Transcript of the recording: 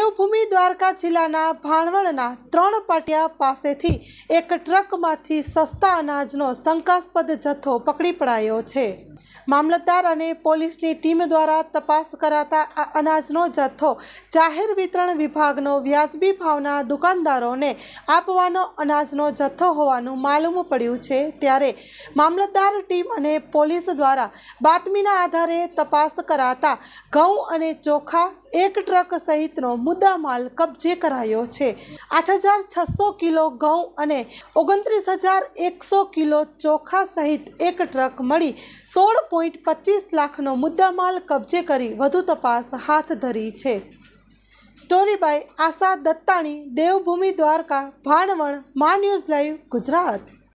દેવભૂમિ દ્વારકા જિલ્લાના ભાણવડના ત્રણ પાટિયા પાસેથી એક ટ્રકમાંથી સસ્તા અનાજનો શંકાસ્પદ જથ્થો પકડી પડાયો છે મામલતદાર અને પોલીસની ટીમ દ્વારા તપાસ કરાતા આ અનાજનો જથ્થો જાહેર વિતરણ વિભાગનો વ્યાજબી ભાવના દુકાનદારોને આપવાનો અનાજનો જથ્થો હોવાનું માલુમ પડ્યું છે ત્યારે મામલતદાર ટીમ અને પોલીસ દ્વારા બાતમીના આધારે તપાસ કરાતા ઘઉં અને ચોખા એક ટ્રક સહિતનો મુદ્દામાલ કબજે કરાયો છે આઠ હજાર છસો કિલો ઘઉં અને ઓગણત્રીસ હજાર એકસો કિલો ચોખા સહિત એક ટ્રક મળી સોળ પોઈન્ટ પચીસ લાખનો મુદ્દામાલ કબજે કરી વધુ તપાસ હાથ ધરી છે સ્ટોરી બાય આશા દત્તાણી દેવભૂમિ દ્વારકા ભાણવણ મા ન્યૂઝ લાઈવ ગુજરાત